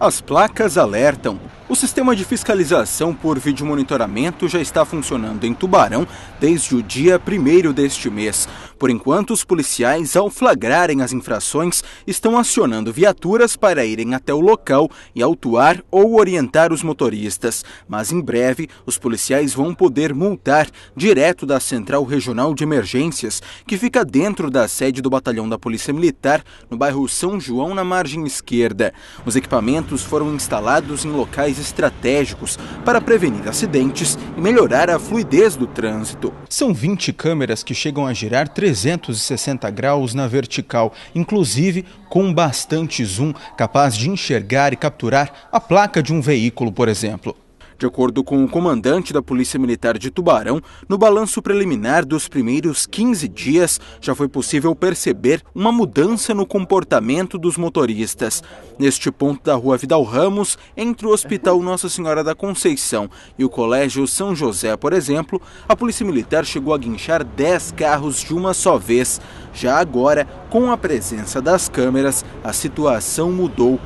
As placas alertam o sistema de fiscalização por vídeo monitoramento já está funcionando em Tubarão desde o dia 1 deste mês. Por enquanto, os policiais, ao flagrarem as infrações, estão acionando viaturas para irem até o local e autuar ou orientar os motoristas. Mas em breve, os policiais vão poder multar direto da Central Regional de Emergências, que fica dentro da sede do Batalhão da Polícia Militar, no bairro São João, na margem esquerda. Os equipamentos foram instalados em locais estratégicos para prevenir acidentes e melhorar a fluidez do trânsito. São 20 câmeras que chegam a girar 360 graus na vertical, inclusive com bastante zoom, capaz de enxergar e capturar a placa de um veículo, por exemplo. De acordo com o comandante da Polícia Militar de Tubarão, no balanço preliminar dos primeiros 15 dias, já foi possível perceber uma mudança no comportamento dos motoristas. Neste ponto da rua Vidal Ramos, entre o Hospital Nossa Senhora da Conceição e o Colégio São José, por exemplo, a Polícia Militar chegou a guinchar 10 carros de uma só vez. Já agora, com a presença das câmeras, a situação mudou.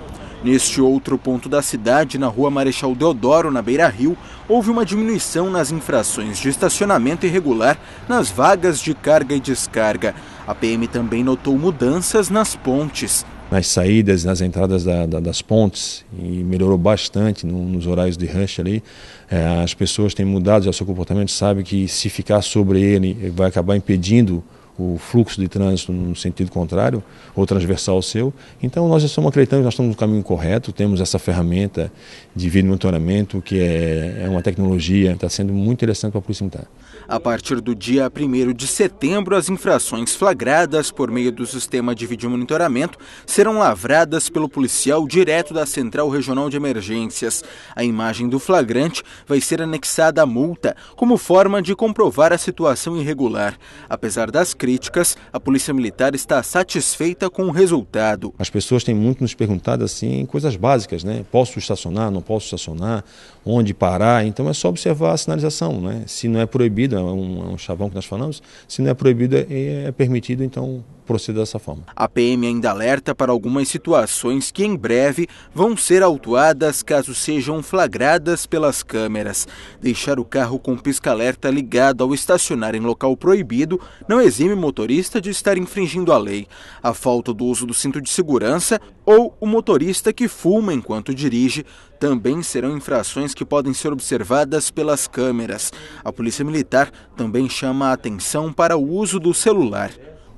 Neste outro ponto da cidade, na rua Marechal Deodoro, na Beira Rio, houve uma diminuição nas infrações de estacionamento irregular nas vagas de carga e descarga. A PM também notou mudanças nas pontes. Nas saídas, nas entradas da, da, das pontes, e melhorou bastante no, nos horários de rush ali. É, as pessoas têm mudado já o seu comportamento, sabem que se ficar sobre ele vai acabar impedindo o fluxo de trânsito no sentido contrário ou transversal ao seu. Então nós estamos acreditando que nós estamos no caminho correto, temos essa ferramenta de vídeo monitoramento, que é, é uma tecnologia que está sendo muito interessante para a polícia militar. A partir do dia 1 de setembro, as infrações flagradas por meio do sistema de vídeo monitoramento serão lavradas pelo policial direto da Central Regional de Emergências. A imagem do flagrante vai ser anexada à multa, como forma de comprovar a situação irregular. Apesar das críticas, a Polícia Militar está satisfeita com o resultado. As pessoas têm muito nos perguntado assim coisas básicas, né? Posso estacionar, não posso estacionar, onde parar? Então é só observar a sinalização, né? Se não é proibido, é um, é um chavão que nós falamos, se não é proibido, é, é permitido, então procede dessa forma. A PM ainda alerta para algumas situações que em breve vão ser autuadas caso sejam flagradas pelas câmeras. Deixar o carro com pisca-alerta ligado ao estacionar em local proibido não exime motorista de estar infringindo a lei. A falta do uso do cinto de segurança ou o motorista que fuma enquanto dirige também serão infrações que podem ser observadas pelas câmeras. A Polícia Militar também chama a atenção para o uso do celular.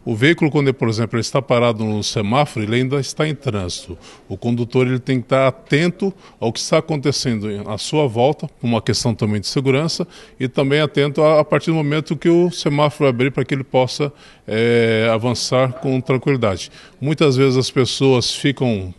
O veículo, quando, por exemplo, ele está parado no semáforo, ele ainda está em trânsito. O condutor ele tem que estar atento ao que está acontecendo à sua volta, por uma questão também de segurança, e também atento a, a partir do momento que o semáforo abrir para que ele possa é, avançar com tranquilidade. Muitas vezes as pessoas ficam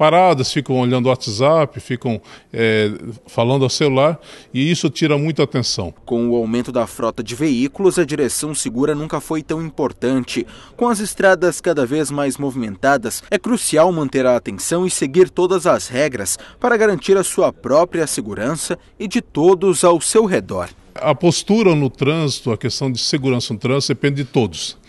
paradas, ficam olhando o WhatsApp, ficam é, falando ao celular e isso tira muita atenção. Com o aumento da frota de veículos, a direção segura nunca foi tão importante. Com as estradas cada vez mais movimentadas, é crucial manter a atenção e seguir todas as regras para garantir a sua própria segurança e de todos ao seu redor. A postura no trânsito, a questão de segurança no trânsito, depende de todos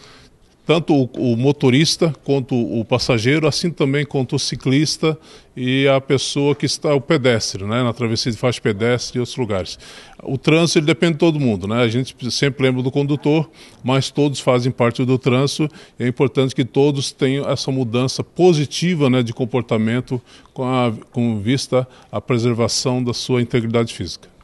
tanto o, o, motorista quanto o passageiro, assim também quanto o ciclista e a pessoa que está, o pedestre, né, na travessia de faixa pedestre e outros lugares. O trânsito ele depende de todo mundo, né? a gente sempre lembra do condutor, mas todos fazem parte do trânsito é importante que todos tenham essa mudança positiva né, de comportamento com, a, com vista à preservação da sua integridade física.